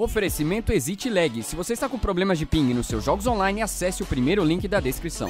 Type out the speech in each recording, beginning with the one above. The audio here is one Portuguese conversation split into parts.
Oferecimento Exit Lag. Se você está com problemas de ping nos seus jogos online, acesse o primeiro link da descrição.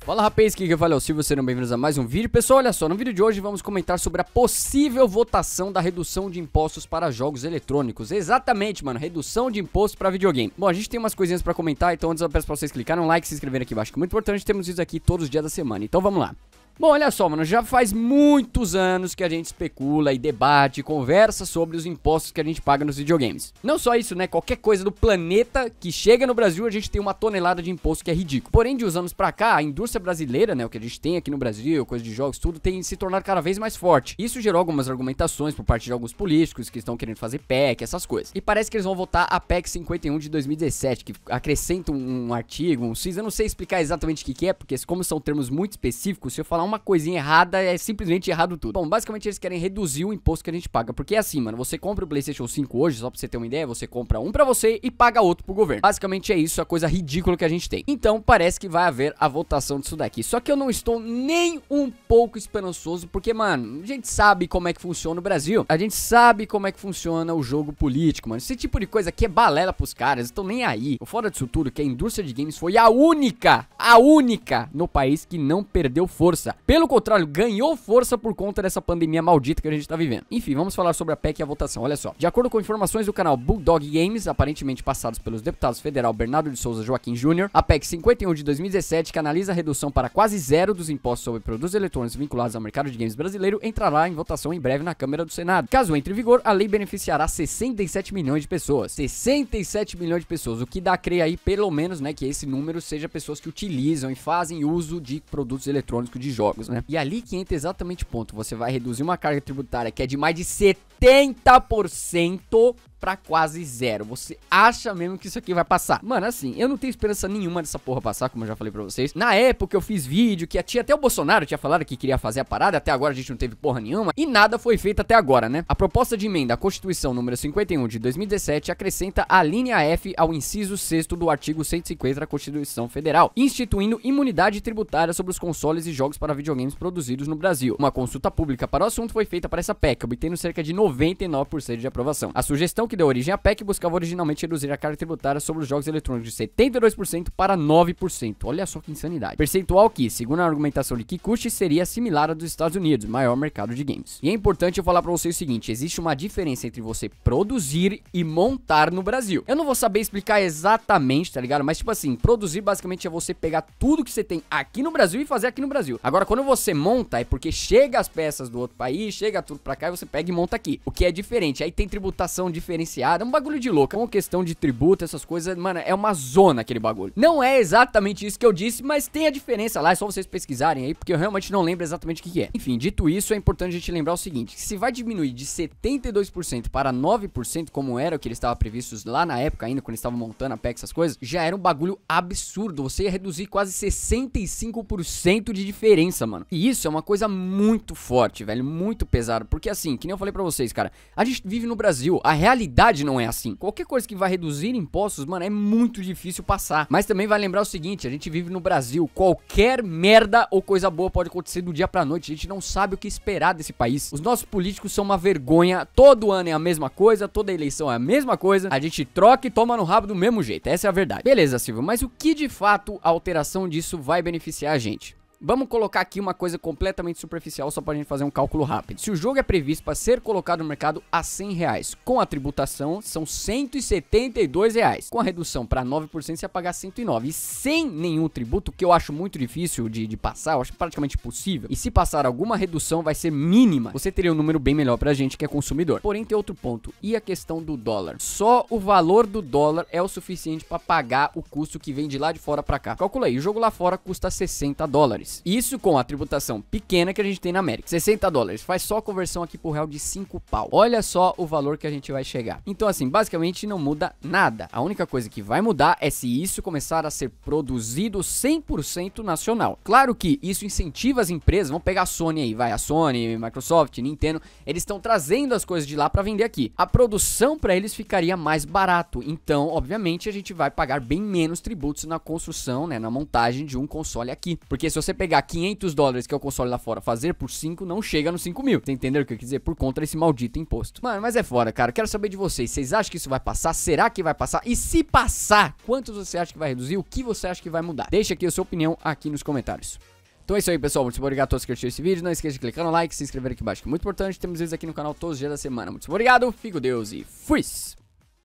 Fala rapaz, aqui que valeu, Silvio, sejam bem-vindos a mais um vídeo. Pessoal, olha só, no vídeo de hoje vamos comentar sobre a possível votação da redução de impostos para jogos eletrônicos. Exatamente, mano, redução de imposto para videogame. Bom, a gente tem umas coisinhas para comentar, então antes eu peço para vocês clicarem no like, se inscreverem aqui embaixo, que é muito importante, temos isso aqui todos os dias da semana. Então vamos lá. Bom, olha só, mano, já faz muitos anos que a gente especula e debate, conversa sobre os impostos que a gente paga nos videogames. Não só isso, né? Qualquer coisa do planeta que chega no Brasil, a gente tem uma tonelada de imposto que é ridículo. Porém, de uns anos pra cá, a indústria brasileira, né, o que a gente tem aqui no Brasil, coisa de jogos, tudo, tem se tornado cada vez mais forte. Isso gerou algumas argumentações por parte de alguns políticos que estão querendo fazer PEC, essas coisas. E parece que eles vão votar a PEC 51 de 2017, que acrescenta um artigo, um CIS, eu não sei explicar exatamente o que, que é, porque como são termos muito específicos, se eu falar uma coisinha errada, é simplesmente errado tudo. Bom, basicamente eles querem reduzir o imposto que a gente paga. Porque é assim, mano, você compra o PlayStation 5 hoje, só pra você ter uma ideia, você compra um pra você e paga outro pro governo. Basicamente é isso, a coisa ridícula que a gente tem. Então parece que vai haver a votação disso daqui. Só que eu não estou nem um pouco esperançoso, porque, mano, a gente sabe como é que funciona o Brasil. A gente sabe como é que funciona o jogo político, mano. Esse tipo de coisa aqui é balela pros caras, estão nem aí. O fora disso tudo, que é a indústria de games foi a única, a única no país que não perdeu força. Pelo contrário, ganhou força por conta dessa pandemia maldita que a gente tá vivendo. Enfim, vamos falar sobre a PEC e a votação. Olha só. De acordo com informações do canal Bulldog Games, aparentemente passados pelos deputados federal Bernardo de Souza Joaquim Júnior, a PEC 51 de 2017, que analisa a redução para quase zero dos impostos sobre produtos eletrônicos vinculados ao mercado de games brasileiro, entrará em votação em breve na Câmara do Senado. Caso entre em vigor, a lei beneficiará 67 milhões de pessoas. 67 milhões de pessoas, o que dá a crer aí, pelo menos, né, que esse número seja pessoas que utilizam e fazem uso de produtos eletrônicos de jogos jogos, né? E ali que entra exatamente o ponto. Você vai reduzir uma carga tributária que é de mais de 70% pra quase zero. Você acha mesmo que isso aqui vai passar? Mano, assim, eu não tenho esperança nenhuma dessa porra passar, como eu já falei pra vocês. Na época eu fiz vídeo que tinha até o Bolsonaro tinha falado que queria fazer a parada, até agora a gente não teve porra nenhuma e nada foi feito até agora, né? A proposta de emenda à Constituição número 51 de 2017 acrescenta a linha F ao inciso 6 do artigo 150 da Constituição Federal, instituindo imunidade tributária sobre os consoles e jogos para videogames produzidos no Brasil. Uma consulta pública para o assunto foi feita para essa PEC, obtendo cerca de 99% de aprovação. A sugestão que deu origem à PEC buscava originalmente reduzir a carga tributária sobre os jogos eletrônicos de 72% para 9%. Olha só que insanidade. Percentual que, segundo a argumentação de Kikuchi, seria similar à dos Estados Unidos, maior mercado de games. E é importante eu falar para vocês o seguinte, existe uma diferença entre você produzir e montar no Brasil. Eu não vou saber explicar exatamente, tá ligado? Mas tipo assim, produzir basicamente é você pegar tudo que você tem aqui no Brasil e fazer aqui no Brasil. Agora, quando você monta, é porque chega as peças do outro país, chega tudo pra cá e você pega e monta aqui. O que é diferente. Aí tem tributação diferente diferenciada, é um bagulho de louca. É Com questão de tributo, essas coisas, mano, é uma zona aquele bagulho. Não é exatamente isso que eu disse, mas tem a diferença lá, é só vocês pesquisarem aí, porque eu realmente não lembro exatamente o que, que é. Enfim, dito isso, é importante a gente lembrar o seguinte, se vai diminuir de 72% para 9%, como era o que eles estavam previstos lá na época ainda, quando eles estavam montando a PEC, essas coisas, já era um bagulho absurdo, você ia reduzir quase 65% de diferença, mano. E isso é uma coisa muito forte, velho, muito pesado, porque assim, que nem eu falei para vocês, cara, a gente vive no Brasil, a realidade realidade não é assim. Qualquer coisa que vai reduzir impostos, mano, é muito difícil passar. Mas também vai lembrar o seguinte: a gente vive no Brasil, qualquer merda ou coisa boa pode acontecer do dia pra noite. A gente não sabe o que esperar desse país. Os nossos políticos são uma vergonha. Todo ano é a mesma coisa, toda eleição é a mesma coisa. A gente troca e toma no rabo do mesmo jeito. Essa é a verdade. Beleza, Silvio, mas o que de fato a alteração disso vai beneficiar a gente? Vamos colocar aqui uma coisa completamente superficial só para a gente fazer um cálculo rápido. Se o jogo é previsto para ser colocado no mercado a 100 reais, com a tributação são 172 reais. Com a redução para 9% você ia pagar 109. E sem nenhum tributo, que eu acho muito difícil de, de passar, eu acho praticamente impossível. E se passar alguma redução vai ser mínima. Você teria um número bem melhor para a gente que é consumidor. Porém tem outro ponto. E a questão do dólar. Só o valor do dólar é o suficiente para pagar o custo que vem de lá de fora para cá. Calcula aí, o jogo lá fora custa 60 dólares dólares. Isso com a tributação pequena que a gente tem na América. 60 dólares. Faz só a conversão aqui pro real de 5 pau. Olha só o valor que a gente vai chegar. Então, assim, basicamente não muda nada. A única coisa que vai mudar é se isso começar a ser produzido 100% nacional. Claro que isso incentiva as empresas, vamos pegar a Sony aí, vai, a Sony, Microsoft, Nintendo, eles estão trazendo as coisas de lá para vender aqui. A produção para eles ficaria mais barato, então, obviamente, a gente vai pagar bem menos tributos na construção, né, na montagem de um console aqui. Porque se você pegar 500 dólares, que é o console lá fora, fazer por 5, não chega nos 5 mil. Você entendeu o que eu quis dizer? Por conta desse maldito imposto. Mano, mas é fora, cara. Quero saber de vocês. Vocês acham que isso vai passar? Será que vai passar? E se passar, quantos você acha que vai reduzir? O que você acha que vai mudar? Deixa aqui a sua opinião aqui nos comentários. Então é isso aí, pessoal. Muito obrigado a todos que assistiram esse vídeo. Não esqueça de clicar no like, se inscrever aqui embaixo, que é muito importante. Temos vídeos aqui no canal todos os dias da semana. Muito obrigado, fico Deus e fui!